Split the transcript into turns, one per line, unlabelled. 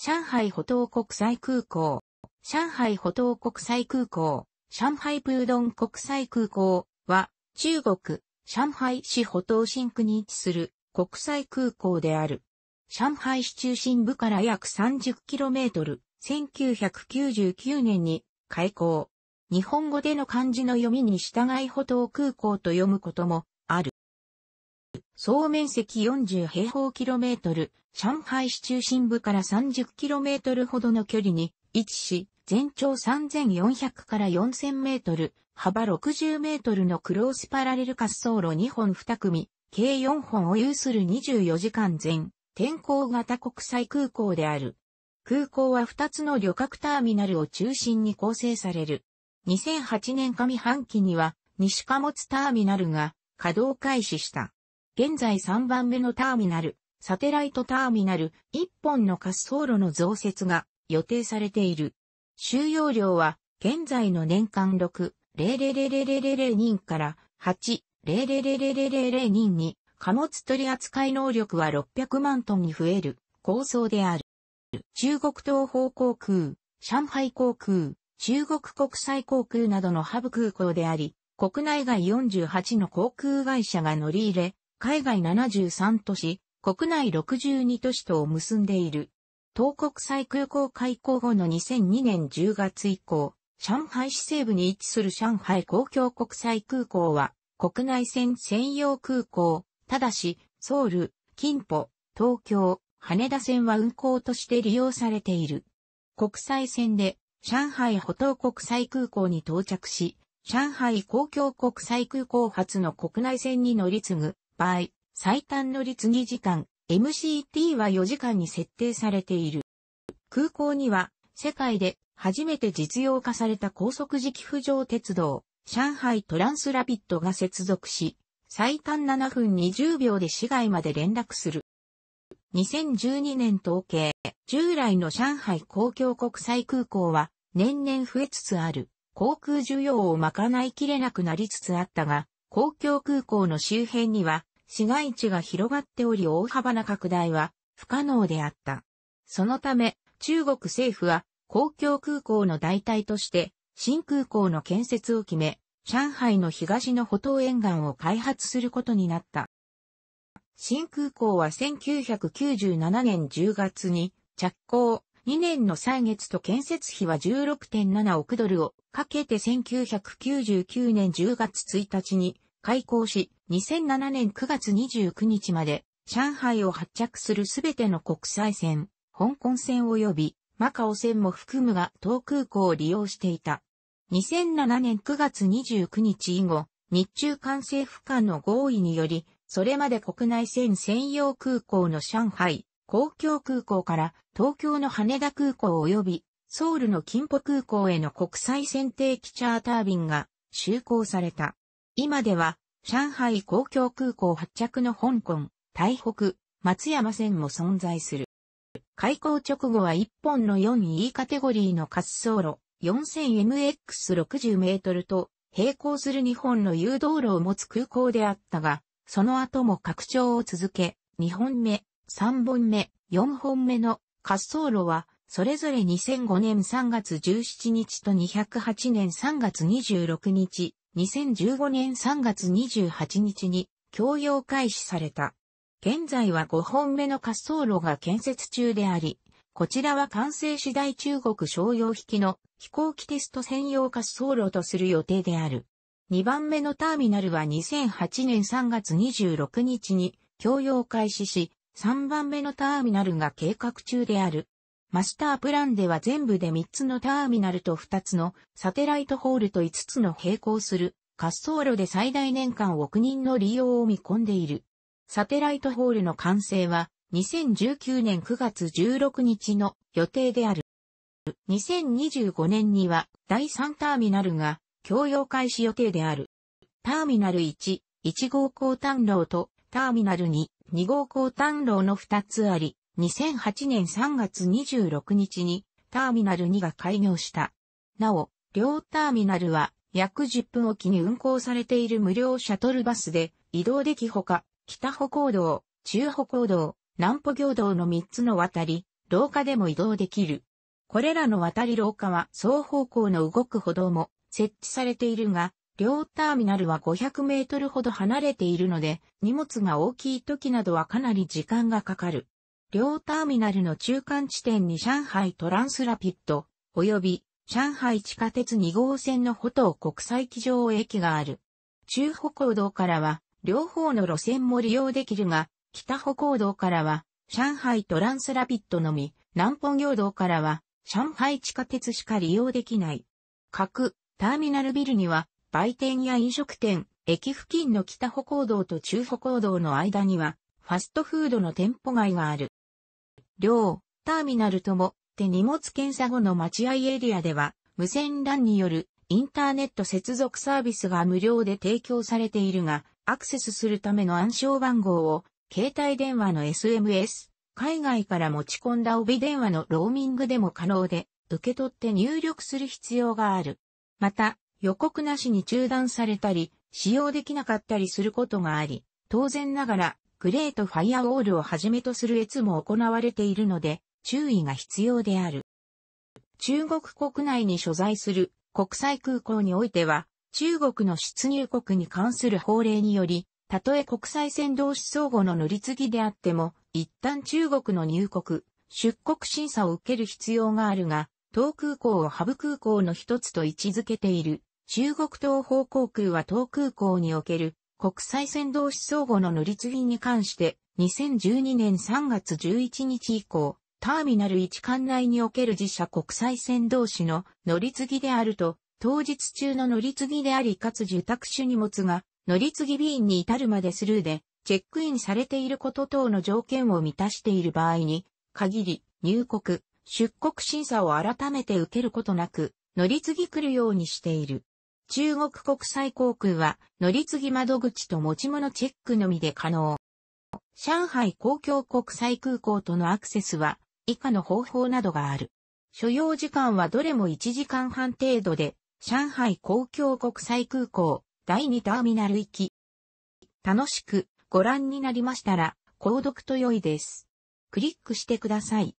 上海歩道国際空港、上海歩道国際空港、上海プードン国際空港は、中国、上海市歩道新区に位置する国際空港である。上海市中心部から約 30km、1999年に開港。日本語での漢字の読みに従い歩道空港と読むこともある。総面積40平方キロメートル、上海市中心部から30キロメートルほどの距離に位置し、全長3400から4000メートル、幅60メートルのクロースパラレル滑走路2本2組、計4本を有する24時間全、天候型国際空港である。空港は2つの旅客ターミナルを中心に構成される。2008年上半期には、西貨物ターミナルが稼働開始した。現在3番目のターミナル、サテライトターミナル、1本の滑走路の増設が予定されている。収容量は、現在の年間6、0 0 0 0 0 0人から8、0 0 0 0 0 0人に、貨物取扱い能力は600万トンに増える構想である。中国東方航空、上海航空、中国国際航空などのハブ空港であり、国内外48の航空会社が乗り入れ、海外73都市、国内62都市とを結んでいる。東国際空港開港後の2002年10月以降、上海市西部に位置する上海公共国際空港は、国内線専用空港、ただし、ソウル、金浦、東京、羽田線は運航として利用されている。国際線で、上海歩東国際空港に到着し、上海公共国際空港発の国内線に乗り継ぐ、倍、最短乗り継ぎ時間、MCT は4時間に設定されている。空港には、世界で初めて実用化された高速磁気浮上鉄道、上海トランスラピッドが接続し、最短7分20秒で市外まで連絡する。2012年統計、従来の上海公共国際空港は年々増えつつある航空需要を賄いきれなくなりつつあったが、公共空港の周辺には市街地が広がっており大幅な拡大は不可能であった。そのため、中国政府は公共空港の代替として新空港の建設を決め、上海の東の歩道沿岸を開発することになった。新空港は1997年10月に着工、2年の歳月と建設費は16.7億ドルをかけて1999年10月1日に開港し、2007年9月29日まで、上海を発着するすべての国際線、香港線及び、マカオ線も含むが東空港を利用していた。2007年9月29日以後、日中間政府間の合意により、それまで国内線専用空港の上海、公共空港から東京の羽田空港及びソウルの金浦空港への国際線定期チャーター便が就航された。今では上海公共空港発着の香港、台北、松山線も存在する。開港直後は1本の 4E カテゴリーの滑走路 4000MX60 メートルと並行する2本の誘導路を持つ空港であったが、その後も拡張を続け、2本目、3本目、4本目の滑走路は、それぞれ2005年3月17日と208年3月26日2015年3月28日に供用開始された。現在は5本目の滑走路が建設中であり、こちらは完成次第中国商用引きの飛行機テスト専用滑走路とする予定である。2番目のターミナルは2008年3月26日に供用開始し、3番目のターミナルが計画中である。マスタープランでは全部で3つのターミナルと2つのサテライトホールと5つの並行する滑走路で最大年間億人の利用を見込んでいる。サテライトホールの完成は2019年9月16日の予定である。2025年には第3ターミナルが供用開始予定である。ターミナル1、1号交単路とターミナル2、2号交単路の2つあり、2008年3月26日にターミナル2が開業した。なお、両ターミナルは約10分おきに運行されている無料シャトルバスで移動できほか、北歩行道、中歩行道、南歩行道の3つの渡り、廊下でも移動できる。これらの渡り廊下は双方向の動く歩道も設置されているが、両ターミナルは500メートルほど離れているので、荷物が大きい時などはかなり時間がかかる。両ターミナルの中間地点に上海トランスラピッド、及び上海地下鉄2号線の歩道国際機場駅がある。中歩行道からは、両方の路線も利用できるが、北歩行道からは、上海トランスラピッドのみ、南方行道からは、上海地下鉄しか利用できない。各、ターミナルビルには、売店や飲食店、駅付近の北歩行道と中歩行道の間には、ファストフードの店舗街がある。両、ターミナルとも、手荷物検査後の待合エリアでは、無線 LAN によるインターネット接続サービスが無料で提供されているが、アクセスするための暗証番号を、携帯電話の SMS、海外から持ち込んだ帯電話のローミングでも可能で、受け取って入力する必要がある。また、予告なしに中断されたり、使用できなかったりすることがあり、当然ながらグレートファイアウォールをはじめとする越も行われているので、注意が必要である。中国国内に所在する国際空港においては、中国の出入国に関する法令により、たとえ国際線同士相互の乗り継ぎであっても、一旦中国の入国、出国審査を受ける必要があるが、東空港をハブ空港の一つと位置づけている、中国東方航空は東空港における国際線同士相互の乗り継ぎに関して、2012年3月11日以降、ターミナル1管内における自社国際線同士の乗り継ぎであると、当日中の乗り継ぎでありかつ受託種荷物が乗り継ぎ便に至るまでスルーで、チェックインされていること等の条件を満たしている場合に、限り、入国、出国審査を改めて受けることなく、乗り継ぎ来るようにしている。中国国際航空は乗り継ぎ窓口と持ち物チェックのみで可能。上海公共国際空港とのアクセスは以下の方法などがある。所要時間はどれも1時間半程度で、上海公共国際空港第2ターミナル行き。楽しくご覧になりましたら、購読と良いです。クリックしてください。